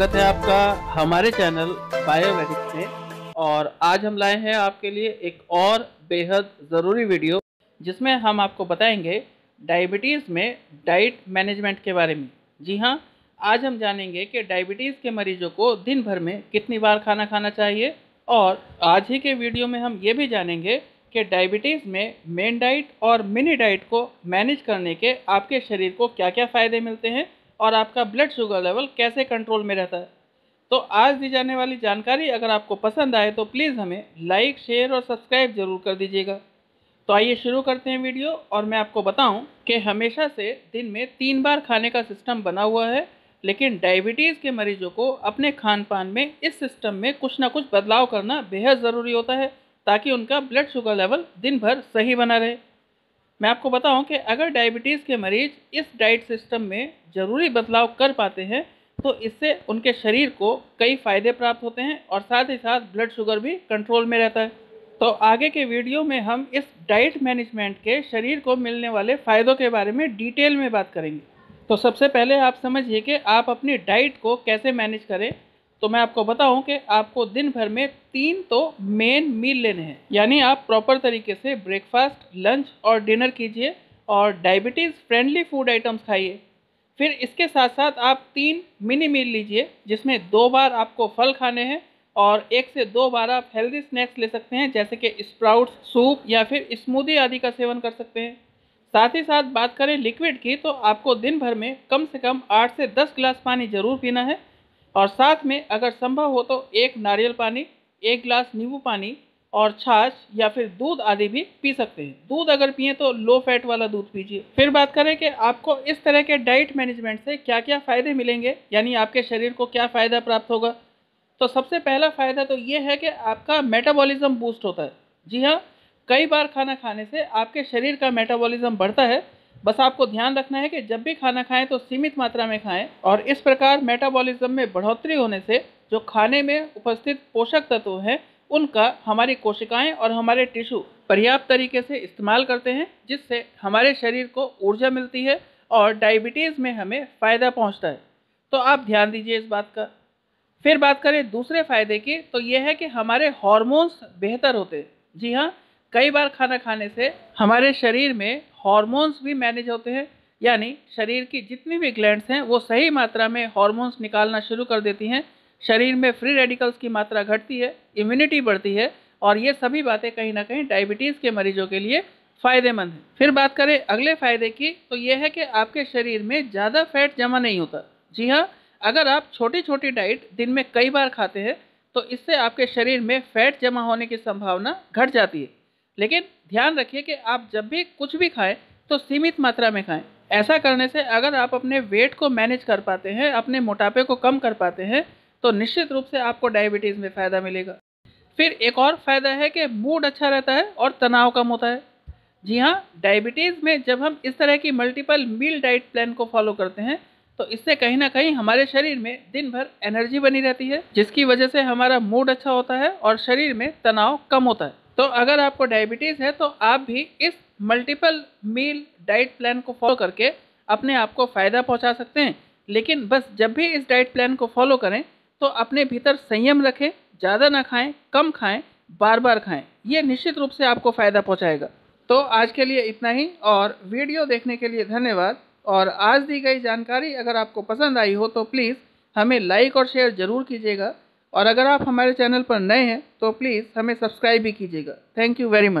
स्वागत है आपका हमारे चैनल बायोमेडिक्स में और आज हम लाए हैं आपके लिए एक और बेहद ज़रूरी वीडियो जिसमें हम आपको बताएंगे डायबिटीज़ में डाइट मैनेजमेंट के बारे में जी हाँ आज हम जानेंगे कि डायबिटीज़ के मरीजों को दिन भर में कितनी बार खाना खाना चाहिए और आज ही के वीडियो में हम ये भी जानेंगे कि डायबिटीज़ में मेन डाइट और मिनी डाइट को मैनेज करने के आपके शरीर को क्या क्या फ़ायदे मिलते हैं और आपका ब्लड शुगर लेवल कैसे कंट्रोल में रहता है तो आज दी जाने वाली जानकारी अगर आपको पसंद आए तो प्लीज़ हमें लाइक शेयर और सब्सक्राइब ज़रूर कर दीजिएगा तो आइए शुरू करते हैं वीडियो और मैं आपको बताऊं कि हमेशा से दिन में तीन बार खाने का सिस्टम बना हुआ है लेकिन डायबिटीज़ के मरीजों को अपने खान पान में इस सिस्टम में कुछ ना कुछ बदलाव करना बेहद ज़रूरी होता है ताकि उनका ब्लड शुगर लेवल दिन भर सही बना रहे मैं आपको बताऊं कि अगर डायबिटीज़ के मरीज़ इस डाइट सिस्टम में ज़रूरी बदलाव कर पाते हैं तो इससे उनके शरीर को कई फ़ायदे प्राप्त होते हैं और साथ ही साथ ब्लड शुगर भी कंट्रोल में रहता है तो आगे के वीडियो में हम इस डाइट मैनेजमेंट के शरीर को मिलने वाले फ़ायदों के बारे में डिटेल में बात करेंगे तो सबसे पहले आप समझिए कि आप अपनी डाइट को कैसे मैनेज करें तो मैं आपको बताऊं कि आपको दिन भर में तीन तो मेन मील लेने हैं यानी आप प्रॉपर तरीके से ब्रेकफास्ट लंच और डिनर कीजिए और डायबिटीज़ फ्रेंडली फूड आइटम्स खाइए फिर इसके साथ साथ आप तीन मिनी मील लीजिए जिसमें दो बार आपको फल खाने हैं और एक से दो बार आप हेल्दी स्नैक्स ले सकते हैं जैसे कि स्प्राउट्स सूप या फिर स्मूदी आदि का सेवन कर सकते हैं साथ ही साथ बात करें लिक्विड की तो आपको दिन भर में कम से कम आठ से दस गिलास पानी ज़रूर पीना है और साथ में अगर संभव हो तो एक नारियल पानी एक गिलास नींबू पानी और छाछ या फिर दूध आदि भी पी सकते हैं दूध अगर पिए तो लो फैट वाला दूध पीजिए फिर बात करें कि आपको इस तरह के डाइट मैनेजमेंट से क्या क्या फ़ायदे मिलेंगे यानी आपके शरीर को क्या फ़ायदा प्राप्त होगा तो सबसे पहला फ़ायदा तो ये है कि आपका मेटाबॉलिज्म बूस्ट होता है जी हाँ कई बार खाना खाने से आपके शरीर का मेटाबॉलिज्म बढ़ता है बस आपको ध्यान रखना है कि जब भी खाना खाएं तो सीमित मात्रा में खाएं और इस प्रकार मेटाबॉलिज्म में बढ़ोतरी होने से जो खाने में उपस्थित पोषक तत्व हैं उनका हमारी कोशिकाएं और हमारे टिश्यू पर्याप्त तरीके से इस्तेमाल करते हैं जिससे हमारे शरीर को ऊर्जा मिलती है और डायबिटीज़ में हमें फ़ायदा पहुँचता है तो आप ध्यान दीजिए इस बात का फिर बात करें दूसरे फ़ायदे की तो यह है कि हमारे हॉर्मोन्स बेहतर होते जी हाँ कई बार खाना खाने से हमारे शरीर में हॉर्मोन्स भी मैनेज होते हैं यानी शरीर की जितनी भी ग्लैंड्स हैं वो सही मात्रा में हॉर्मोन्स निकालना शुरू कर देती हैं शरीर में फ्री रेडिकल्स की मात्रा घटती है इम्यूनिटी बढ़ती है और ये सभी बातें कहीं ना कहीं डायबिटीज़ के मरीजों के लिए फ़ायदेमंद है फिर बात करें अगले फ़ायदे की तो ये है कि आपके शरीर में ज़्यादा फैट जमा नहीं होता जी हाँ अगर आप छोटी छोटी डाइट दिन में कई बार खाते हैं तो इससे आपके शरीर में फैट जमा होने की संभावना घट जाती है लेकिन ध्यान रखिए कि आप जब भी कुछ भी खाएं तो सीमित मात्रा में खाएं ऐसा करने से अगर आप अपने वेट को मैनेज कर पाते हैं अपने मोटापे को कम कर पाते हैं तो निश्चित रूप से आपको डायबिटीज़ में फ़ायदा मिलेगा फिर एक और फ़ायदा है कि मूड अच्छा रहता है और तनाव कम होता है जी हाँ डायबिटीज़ में जब हम इस तरह की मल्टीपल मील डाइट प्लान को फॉलो करते हैं तो इससे कहीं ना कहीं हमारे शरीर में दिन भर एनर्जी बनी रहती है जिसकी वजह से हमारा मूड अच्छा होता है और शरीर में तनाव कम होता है तो अगर आपको डायबिटीज़ है तो आप भी इस मल्टीपल मील डाइट प्लान को फॉलो करके अपने आप को फ़ायदा पहुंचा सकते हैं लेकिन बस जब भी इस डाइट प्लान को फॉलो करें तो अपने भीतर संयम रखें ज़्यादा ना खाएं कम खाएं बार बार खाएं ये निश्चित रूप से आपको फ़ायदा पहुंचाएगा तो आज के लिए इतना ही और वीडियो देखने के लिए धन्यवाद और आज दी गई जानकारी अगर आपको पसंद आई हो तो प्लीज़ हमें लाइक और शेयर ज़रूर कीजिएगा और अगर आप हमारे चैनल पर नए हैं तो प्लीज़ हमें सब्सक्राइब भी कीजिएगा थैंक यू वेरी मच